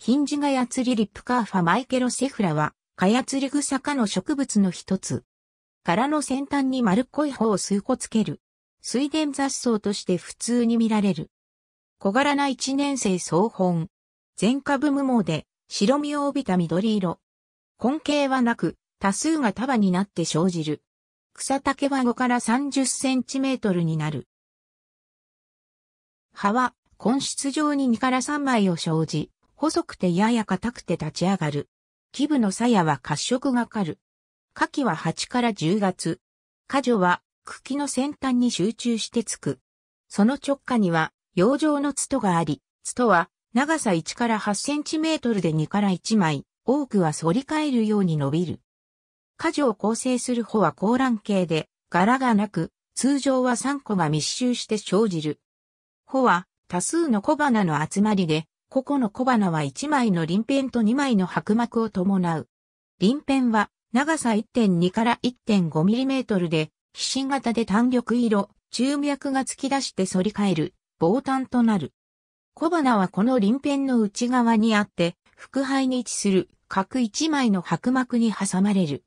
ヒンジガヤツリリップカーファマイケロセフラは、カヤツリグサ科の植物の一つ。殻の先端に丸っこい方を数個つける。水田雑草として普通に見られる。小柄な一年生草本。全株無毛で、白身を帯びた緑色。根茎はなく、多数が束になって生じる。草丈は5から30センチメートルになる。葉は、根室状に2から3枚を生じ、細くてやや硬くて立ち上がる。基部の鞘は褐色がかる。夏季は8から10月。果樹は茎の先端に集中してつく。その直下には洋生のツトがあり、ツトは長さ1から8センチメートルで2から1枚、多くは反り返るように伸びる。果樹を構成する穂は高卵系で、柄がなく、通常は3個が密集して生じる。穂は多数の小花の集まりで、個々の小花は1枚の鱗片と2枚の白膜を伴う。鱗片は長さ1.2から1.5ミリメートルで、皮疹型で単緑色、中脈が突き出して反り返る、防炭となる。小花はこの鱗片の内側にあって、腹背に位置する角1枚の白膜に挟まれる。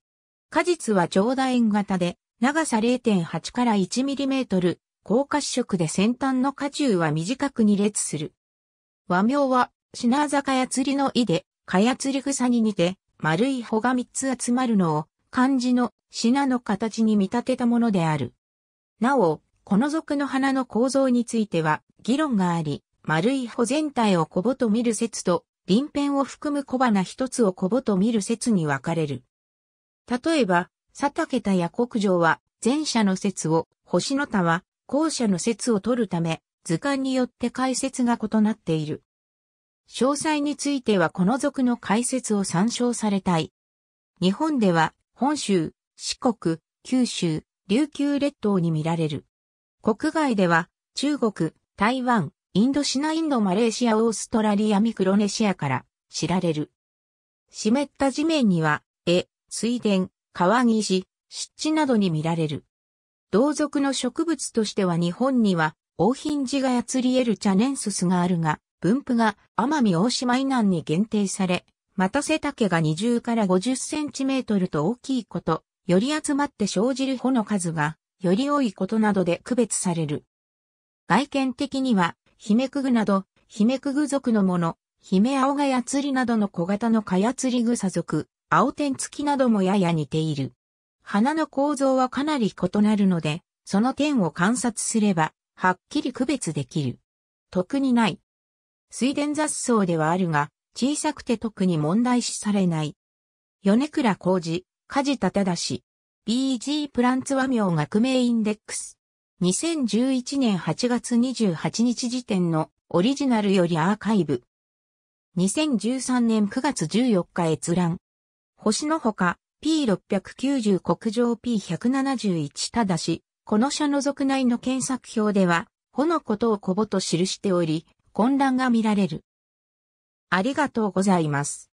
果実は長楕円型で、長さ0.8から1ミリメートル、高褐色で先端の果汁は短く二列する。和名は、品坂や釣りの意で、かや釣り草に似て、丸い穂が三つ集まるのを、漢字の品の形に見立てたものである。なお、この属の花の構造については、議論があり、丸い穂全体を小穂と見る説と、鱗片を含む小花一つを小穂と見る説に分かれる。例えば、佐竹田や国城は、前者の説を、星の田は、後者の説を取るため、図鑑によって解説が異なっている。詳細についてはこの族の解説を参照されたい。日本では本州、四国、九州、琉球列島に見られる。国外では中国、台湾、インドシナインドマレーシアオーストラリアミクロネシアから知られる。湿った地面には、絵、水田、川岸、湿地などに見られる。同族の植物としては日本には大品寺がやつりえるチャすンススがあるが、分布が奄美大島以南に限定され、また背丈が20から50センチメートルと大きいこと、より集まって生じる穂の数が、より多いことなどで区別される。外見的には、ヒメクグなど、ヒメクグ族のもの、ヒメアオガヤツリなどの小型のカヤツリグサ族、アオテンツキなどもやや似ている。花の構造はかなり異なるので、その点を観察すれば、はっきり区別できる。特にない。水田雑草ではあるが、小さくて特に問題視されない。米倉浩二、梶田正。BG プランツ和名学名インデックス。2011年8月28日時点のオリジナルよりアーカイブ。2013年9月14日閲覧。星のほか P690 国上 P171 ただし、この社の属内の検索表では、ほのことをこぼと記しており、混乱が見られる。ありがとうございます。